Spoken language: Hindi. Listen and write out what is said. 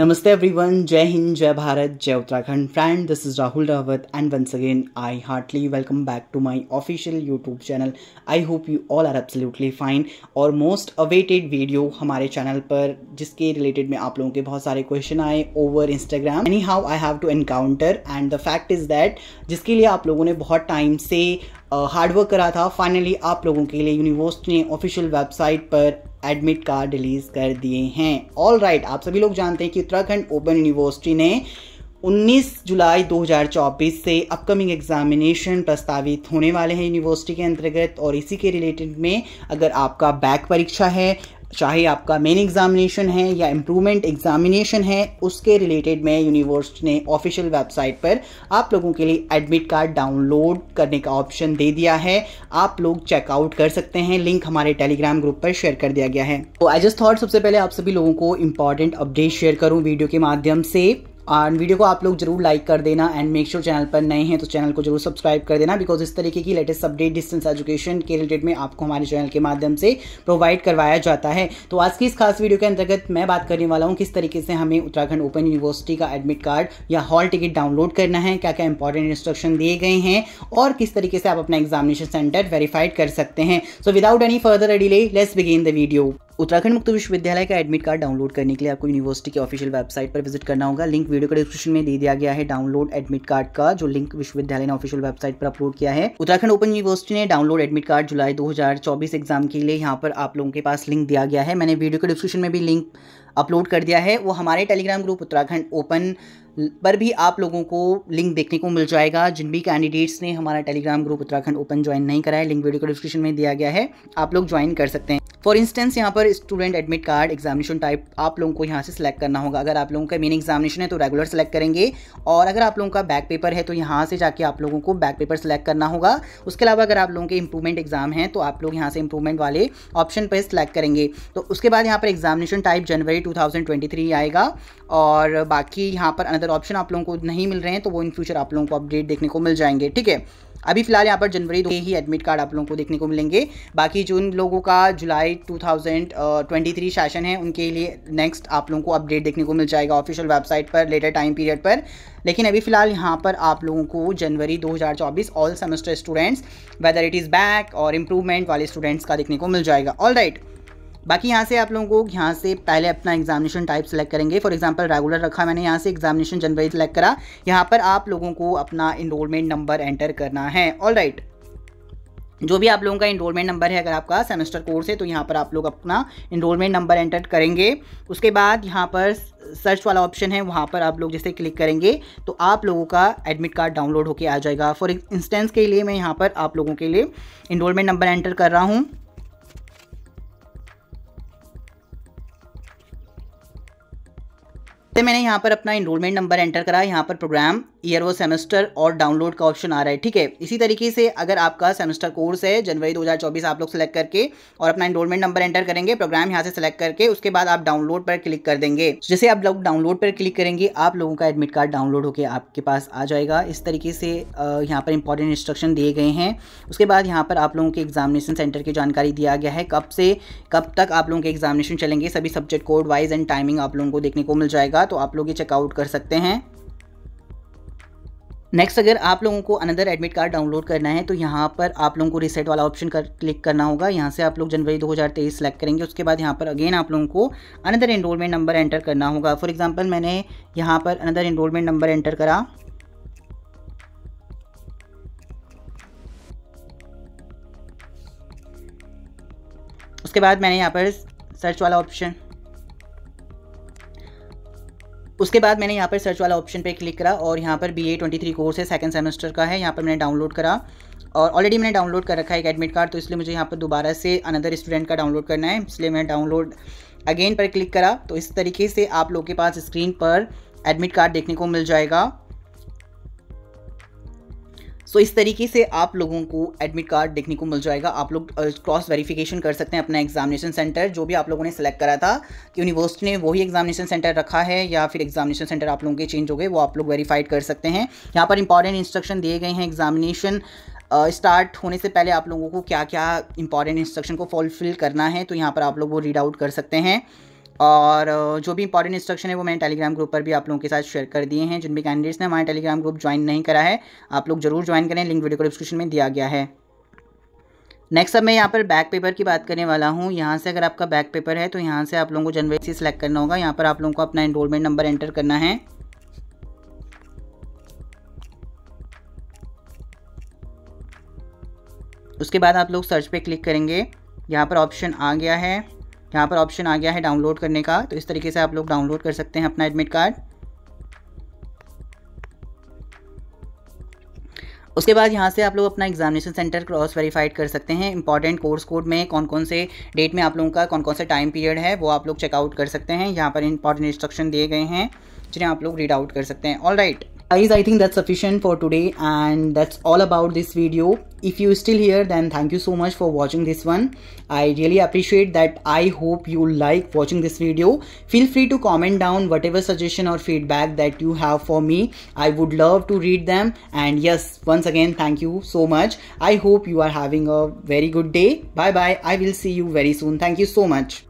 नमस्ते एवरीवन जय हिंद जय भारत जय Uttarakhand friend this is Rahul Rawat and once again I heartly welcome back to my official YouTube channel I hope you all are absolutely fine और मोस्ट अवेटेड वीडियो हमारे चैनल पर जिसके रिलेटेड में आप लोगों के बहुत सारे क्वेश्चन आए over Instagram any how I have to encounter and the fact is that जिसके लिए आप लोगों ने बहुत टाइम से हार्डवर्क uh, करा था फाइनली आप लोगों के लिए यूनिवर्स ने ऑफिशियल वेबसाइट पर एडमिट कार्ड रिलीज कर दिए हैं ऑल राइट right, आप सभी लोग जानते हैं कि उत्तराखंड ओपन यूनिवर्सिटी ने 19 जुलाई 2024 से अपकमिंग एग्जामिनेशन प्रस्तावित होने वाले हैं यूनिवर्सिटी के अंतर्गत और इसी के रिलेटेड में अगर आपका बैक परीक्षा है चाहे आपका मेन एग्ज़ामिनेशन है या इम्प्रूवमेंट एग्ज़ामिनेशन है उसके रिलेटेड में यूनिवर्सिटी ने ऑफिशियल वेबसाइट पर आप लोगों के लिए एडमिट कार्ड डाउनलोड करने का ऑप्शन दे दिया है आप लोग चेकआउट कर सकते हैं लिंक हमारे टेलीग्राम ग्रुप पर शेयर कर दिया गया है तो आई जस्ट थॉट सबसे पहले आप सभी लोगों को इंपॉर्टेंट अपडेट शेयर करूँ वीडियो के माध्यम से एंड वीडियो को आप लोग जरूर लाइक कर देना एंड मेक श्योर चैनल पर नए हैं तो चैनल को जरूर सब्सक्राइब कर देना बिकॉज इस तरीके की लेटेस्ट अपडेट डिस्टेंस एजुकेशन के रिलेटेड में आपको हमारे चैनल के माध्यम से प्रोवाइड करवाया जाता है तो आज की इस खास वीडियो के अंतर्गत मैं बात करने वाला हूँ किस तरीके से हमें उत्तराखंड ओपन यूनिवर्सिटी का एडमिट कार्ड या हॉल टिकट डाउनलोड करना है क्या क्या इंपॉर्टेंट इंस्ट्रक्शन दिए गए हैं और किस तरीके से आप अपना एग्जामिनेशन सेंटर वेरीफाइड कर सकते हैं so without any further delay let's begin the video Uttarakhand Mukt Vishwavidyalaya का एडमिट कार्ड डाउनलोड करने के लिए आपको यूनिवर्सिटी के ऑफिशियल वेबसाइट पर विजिट करना होगा लिंक वीडियो के डिस्क्रिप्शन में दे दिया गया है डाउनलोड एडमिट कार्ड का जो लिंक विश्वविद्यालय ने ऑफिशियल वेबसाइट पर अपलोड किया है उत्तराखंड ओपन यूनिवर्सिटी ने डाउनलोड एडमिट कार्ड जुलाई दो एग्जाम के लिए यहाँ पर आप लोगों के पास लिंक दिया गया है मैंने वीडियो के डिस्क्रिप्शन में भी लिंक अपलोड कर दिया है वो हमारे टेलीग्राम ग्रुप उत्तराखंड ओपन पर भी आप लोगों को लिंक देखने को मिल जाएगा जिन भी कैंडिडेट्स ने हमारा Telegram group Uttarakhand open join नहीं करा है लिंक वीडियो को डिस्क्रिप्शन में दिया गया है आप लोग ज्वाइन कर सकते हैं फॉर इंस्टेंस यहाँ पर student admit card examination type आप लोगों को यहाँ से सिलेक्ट करना होगा अगर आप लोगों का मेन एग्जामिनेशन है तो रेगुलर सेलेक्ट करेंगे और अगर आप लोगों का बैक पेपर है तो यहाँ से जाके आप लोगों को बैक पेपर सेलेक्ट करना होगा उसके अलावा अगर आप लोगों के इंप्रूवमेंट एग्जाम है तो आप लोग यहाँ से इंप्रूवमेंट वाले ऑप्शन पर सिलेक्ट करेंगे तो उसके बाद यहाँ पर एग्जामिनेशन टाइप जनवरी टू आएगा और बाकी यहाँ पर अनदर अदर ऑप्शन आप लोगों को नहीं मिल रहे हैं तो वो इन फ्यूचर आप लोगों को अपडेट देखने को मिल जाएंगे ठीक है अभी फिलहाल यहाँ पर जनवरी दो ही एडमिट कार्ड आप लोगों को देखने को मिलेंगे बाकी जो उन लोगों का जुलाई 2023 शासन uh, है उनके लिए नेक्स्ट आप लोगों को अपडेट देखने को मिल जाएगा ऑफिशियल वेबसाइट पर लेटर टाइम पीरियड पर लेकिन अभी फिलहाल यहाँ पर आप लोगों को जनवरी 2024 all semester students whether it is back और इम्प्रूवमेंट वाले स्टूडेंट्स का देखने को मिल जाएगा ऑल राइट right. बाकी यहाँ से आप लोगों को यहाँ से पहले अपना एग्जामिनेशन टाइप सेलेक्ट करेंगे फॉर एग्जांपल रेगुलर रखा मैंने यहाँ से एग्जामिनेशन जनवरी सेलेक्ट करा यहाँ पर आप लोगों को अपना इनरोलमेंट नंबर एंटर करना है ऑल राइट जो भी आप लोगों का इनरोलमेंट नंबर है अगर आपका सेमेस्टर कोर्स है तो यहाँ पर आप लोग अपना इनरोलमेंट नंबर एंटर करेंगे उसके बाद यहाँ पर सर्च वाला ऑप्शन है वहाँ पर आप लोग जैसे क्लिक करेंगे तो आप लोगों का एडमिट कार्ड डाउनलोड होकर आ जाएगा फॉर इंस्टेंस के लिए मैं यहाँ पर आप लोगों के लिए इनरोलमेंट नंबर एंटर कर रहा हूँ तो मैंने यहाँ पर अपना इनरोलमेंट नंबर एंटर करा यहाँ पर प्रोग्राम ईयर वो सेमेस्टर और डाउनलोड का ऑप्शन आ रहा है ठीक है इसी तरीके से अगर आपका सेमेस्टर कोर्स है जनवरी 2024 आप लोग सेलेक्ट करके और अपना एनरोलमेंट नंबर एंटर करेंगे प्रोग्राम यहाँ से सेलेक्ट करके उसके बाद आप डाउनलोड पर क्लिक कर देंगे जैसे आप लोग डाउनलोड पर क्लिक करेंगे आप लोगों का एडमिट कार्ड डाउनलोड होकर आपके पास आ जाएगा इस तरीके से यहाँ पर इंपॉर्टेंट इंस्ट्रक्शन दिए गए हैं उसके बाद यहाँ पर आप लोगों के एग्जामिनेशन सेंटर की जानकारी दिया गया है कब से कब तक आप लोगों के एग्जामिनेशन चलेंगे सभी subject code wise and timing आप लोगों को देखने को मिल जाएगा तो आप लोग ये चेकआउट कर सकते हैं नेक्स्ट अगर आप लोगों को अनदर एडमिट कार्ड डाउनलोड करना है तो यहाँ पर आप लोगों को रिसेट वाला ऑप्शन कर क्लिक करना होगा यहाँ से आप लोग जनवरी 2023 सेलेक्ट करेंगे उसके बाद यहाँ पर अगेन आप लोगों को अनदर इनरोलमेंट नंबर एंटर करना होगा फॉर एग्जांपल मैंने यहाँ पर अनदर इनरोलमेंट नंबर एंटर करा उसके बाद मैंने यहाँ पर सर्च वाला ऑप्शन उसके बाद मैंने यहाँ पर सर्च वाला ऑप्शन पे क्लिक करा और यहाँ पर B A twenty three course है सेकंड सेमेस्टर का है यहाँ पर मैंने डाउनलोड करा और ऑलरेडी मैंने डाउनलोड कर रखा है एक एडमिट कार्ड तो इसलिए मुझे यहाँ पर दोबारा से अनदर स्टूडेंट का डाउनलोड करना है इसलिए मैंने डाउनलोड अगेन पर क्लिक करा तो इस तरीके से आप लोग के पास स्क्रीन पर एडमिट कार्ड देखने को मिल जाएगा सो इस तरीके से आप लोगों को एडमिट कार्ड देखने को मिल जाएगा आप लोग क्रॉस वेरिफिकेशन कर सकते हैं अपना एग्जामिनेशन सेंटर जो भी आप लोगों ने सेलेक्ट करा था कि यूनिवर्सिटी ने वही एग्जामिनेशन सेंटर रखा है या फिर एग्जामिनेशन सेंटर आप लोगों के चेंज हो गए वो आप लोग वेरीफाइड कर सकते हैं यहाँ पर इंपॉर्टेंट इंस्ट्रक्शन दिए गए हैं एग्जामिनेशन स्टार्ट uh, होने से पहले आप लोगों को क्या क्या इंपॉर्टेंट इंस्ट्रक्शन को फुलफिल करना है तो यहाँ पर आप लोग वो रीड आउट कर सकते हैं और जो भी इंपॉर्टेंट इंस्ट्रक्शन है वो मैंने टेलीग्राम ग्रुप पर भी आप लोगों के साथ शेयर कर दिए हैं जिन भी कैंडिडेट्स ने हमारे टेलीग्राम ग्रुप ज्वाइन नहीं करा है आप लोग जरूर ज्वाइन करें लिंक वीडियो को डिस्क्रिप्शन में दिया गया है नेक्स्ट अब मैं यहाँ पर बैक पेपर की बात करने वाला हूँ यहाँ से अगर आपका बैक पेपर है तो यहाँ से आप लोगों को जनवरी से सिलेक्ट करना होगा यहाँ पर आप लोगों को अपना एनरोलमेंट नंबर एंटर करना है उसके बाद आप लोग सर्च पे क्लिक करेंगे यहाँ पर ऑप्शन आ गया है यहाँ पर ऑप्शन आ गया है डाउनलोड करने का तो इस तरीके से आप लोग डाउनलोड कर सकते हैं अपना एडमिट कार्ड उसके बाद यहाँ से आप लोग अपना एग्जामिनेशन सेंटर क्रॉस वेरीफाइड कर सकते हैं इंपॉर्टेंट कोर्स कोड में कौन कौन से डेट में आप लोगों का कौन कौन सा टाइम पीरियड है वो आप लोग चेकआउट कर सकते हैं यहाँ पर इंपॉर्टेंट इंस्ट्रक्शन दिए गए हैं जिन्हें आप लोग रीड आउट कर सकते हैं all right guys I think that sufficient for today and that's all about this video if you still here then thank you so much for watching this one i really appreciate that i hope you like watching this video feel free to comment down whatever suggestion or feedback that you have for me i would love to read them and yes once again thank you so much i hope you are having a very good day bye bye i will see you very soon thank you so much